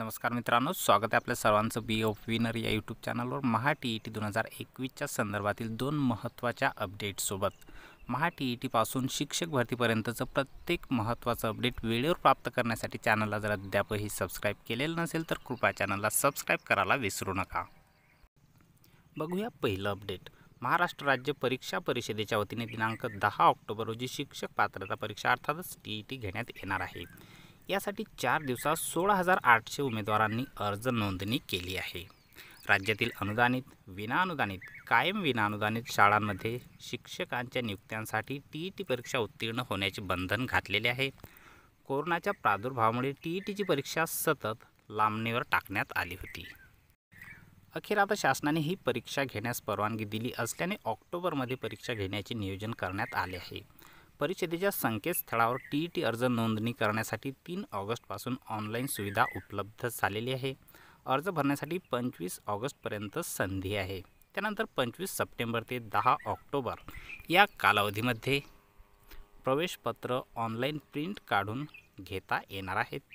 नमस्कार मित्रांनो स्वागत आहे आपल्या सर्वांचं बी ऑफ विनर या यूट्यूब चॅनलवर महा टी ई टी दोन हजार एकवीसच्या संदर्भातील दोन महत्त्वाच्या अपडेटसोबत महा टी ई e टीपासून शिक्षक भरतीपर्यंतचं प्रत्येक महत्त्वाचं अपडेट वेळेवर प्राप्त करण्यासाठी चॅनलला जर अद्यापही सबस्क्राईब केलेलं नसेल तर कृपया चॅनलला सबस्क्राईब करायला विसरू नका बघूया पहिलं अपडेट महाराष्ट्र राज्य परीक्षा परिषदेच्या वतीने दिनांक दहा ऑक्टोबर रोजी शिक्षक पात्रता परीक्षा अर्थातच टी ई टी घेण्यात येणार आहे यासाठी चार दिवसात सोळा हजार आठशे उमेदवारांनी अर्ज नोंदणी केली आहे राज्यातील अनुदानित विनाअनुदानित कायम विनाअनुदानित शाळांमध्ये शिक्षकांच्या नियुक्त्यांसाठी टी ई टी परीक्षा उत्तीर्ण होण्याचे बंधन घातलेले आहे कोरोनाच्या प्रादुर्भावामुळे टी ई टीची परीक्षा सतत लांबणीवर टाकण्यात आली होती अखेर आता शासनाने ही परीक्षा घेण्यास परवानगी दिली असल्याने ऑक्टोबरमध्ये परीक्षा घेण्याचे नियोजन करण्यात आले आहे परिषदेच्या संकेतस्थळावर टी ई टी अर्ज नोंदणी करण्यासाठी तीन ऑगस्टपासून ऑनलाईन सुविधा उपलब्ध झालेली आहे अर्ज भरण्यासाठी पंचवीस ऑगस्टपर्यंत संधी आहे त्यानंतर पंचवीस सप्टेंबर ते दहा ऑक्टोबर या कालावधीमध्ये प्रवेशपत्र ऑनलाईन प्रिंट काढून घेता येणार आहेत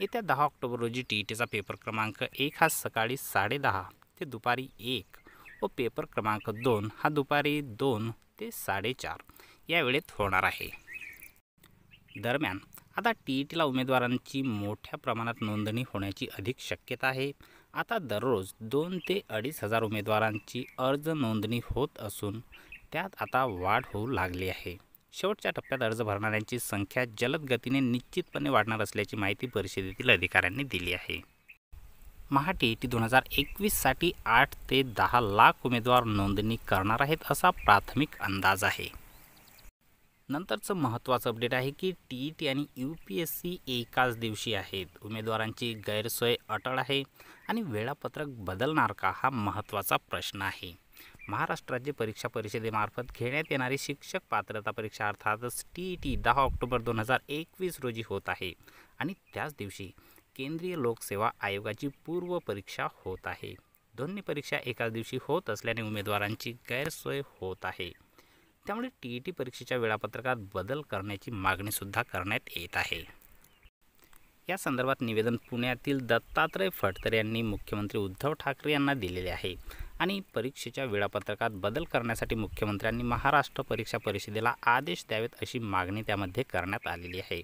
येत्या दहा ऑक्टोबर रोजी टी ई टीचा पेपर क्रमांक एक हा सकाळी साडेदहा ते दुपारी एक व पेपर क्रमांक दोन हा दुपारी दोन ते साडेचार या वेळेत होणार आहे दरम्यान आता टी ई टीला उमेदवारांची मोठ्या प्रमाणात नोंदणी होण्याची अधिक शक्यता आहे आता दररोज दोन ते अडीच हजार उमेदवारांची अर्ज नोंदणी होत असून त्यात आता वाढ होऊ लागली आहे शेवटच्या टप्प्यात अर्ज भरणाऱ्यांची संख्या जलद गतीने निश्चितपणे वाढणार असल्याची माहिती परिषदेतील अधिकाऱ्यांनी दिली आहे महाटी टी दोन हजार एकवीससाठी आठ ते दहा लाख उमेदवार नोंदणी करणार आहेत असा प्राथमिक अंदाज आहे नंतरचं महत्त्वाचं अपडेट आहे की टी ई टी आणि यू पी एस सी एकाच दिवशी आहेत उमेदवारांची गैरसोय अटळ आहे आणि वेळापत्रक बदलणार का हा महत्त्वाचा प्रश्न आहे महाराष्ट्र राज्य परीक्षा परिषदेमार्फत घेण्यात येणारी शिक्षक पात्रता परीक्षा अर्थातच टी ई टी दहा ऑक्टोबर दोन हजार एकवीस रोजी होत आहे आणि त्याच दिवशी केंद्रीय लोकसेवा आयोगाची पूर्व परीक्षा होत आहे दोन्ही परीक्षा एकाच दिवशी होत असल्याने उमेदवारांची गैरसोय होत आहे त्यामुळे टी ई टी परीक्षेच्या वेळापत्रकात बदल करण्याची मागणीसुद्धा करण्यात येत आहे या संदर्भात निवेदन पुण्यातील दत्तात्रय फडतर यांनी मुख्यमंत्री उद्धव ठाकरे यांना दिलेले आहे आणि परीक्षेच्या वेळापत्रकात बदल करण्यासाठी मुख्यमंत्र्यांनी महाराष्ट्र परीक्षा परिषदेला आदेश द्यावेत अशी मागणी त्यामध्ये करण्यात आलेली आहे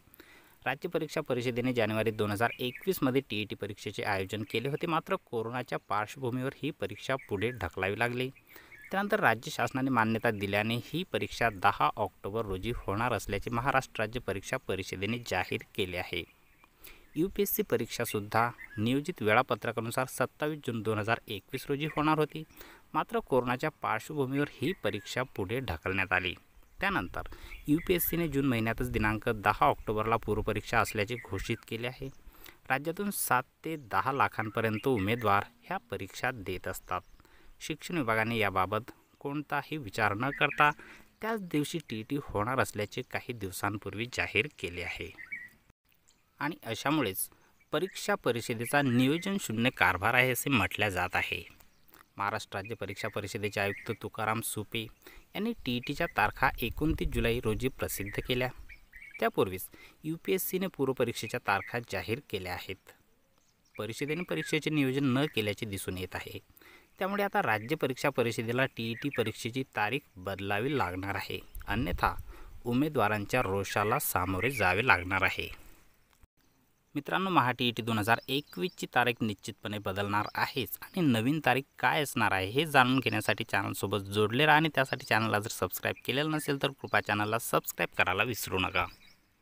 राज्य परीक्षा परिषदेने जानेवारी दोन हजार एकवीसमध्ये टी ई e टी परीक्षेचे आयोजन केले होते मात्र कोरोनाच्या पार्श्वभूमीवर ही परीक्षा पुढे ढकलावी लागली त्यानंतर राज्य शासनाने मान्यता दिल्याने ही परीक्षा दहा ऑक्टोबर रोजी होणार असल्याचे महाराष्ट्र राज्य परीक्षा परिषदेने जाहीर केले आहे यू पी एस सी परीक्षासुद्धा नियोजित वेळापत्रकानुसार सत्तावीस जून दोन हजार एकवीस रोजी होणार होती मात्र कोरोनाच्या पार्श्वभूमीवर ही परीक्षा पुढे ढकलण्यात आली त्यानंतर यू पी एस सीने जून महिन्यातच दिनांक दहा ऑक्टोबरला पूर्वपरीक्षा असल्याचे घोषित केले आहे राज्यातून सात ते दहा लाखांपर्यंत उमेदवार ह्या परीक्षा देत असतात शिक्षण विभागाने याबाबत कोणताही विचार न करता त्याच दिवशी टी टी होणार असल्याचे काही दिवसांपूर्वी जाहीर केले आहे आणि अशामुळेच परीक्षा परिषदेचा नियोजन शून्य कारभार आहे असे म्हटल्या जात आहे महाराष्ट्र राज्य परीक्षा परिषदेचे आयुक्त तुकाराम सुपे यांनी टी ई टीच्या तारखा एकोणतीस जुलै रोजी प्रसिद्ध केल्या त्यापूर्वीच यू पी एस सीने पूर्वपरीक्षेच्या तारखा जाहीर केल्या आहेत परिषदेने परीक्षेचे नियोजन न केल्याचे दिसून येत आहे त्यामुळे आता राज्य परीक्षा परिषदेला टी ई टी परीक्षेची तारीख बदलावी लागणार आहे अन्यथा उमेदवारांच्या रोषाला सामोरे जावे लागणार आहे मित्रांनो महा टी ई टी दोन हजार एकवीसची तारीख निश्चितपणे बदलणार आहेच आणि नवीन तारीख काय असणार आहे हे जाणून घेण्यासाठी चॅनलसोबत जोडले राहा आणि त्यासाठी चॅनलला जर सबस्क्राईब केलेलं नसेल तर कृपा चॅनलला सबस्क्राईब करायला विसरू नका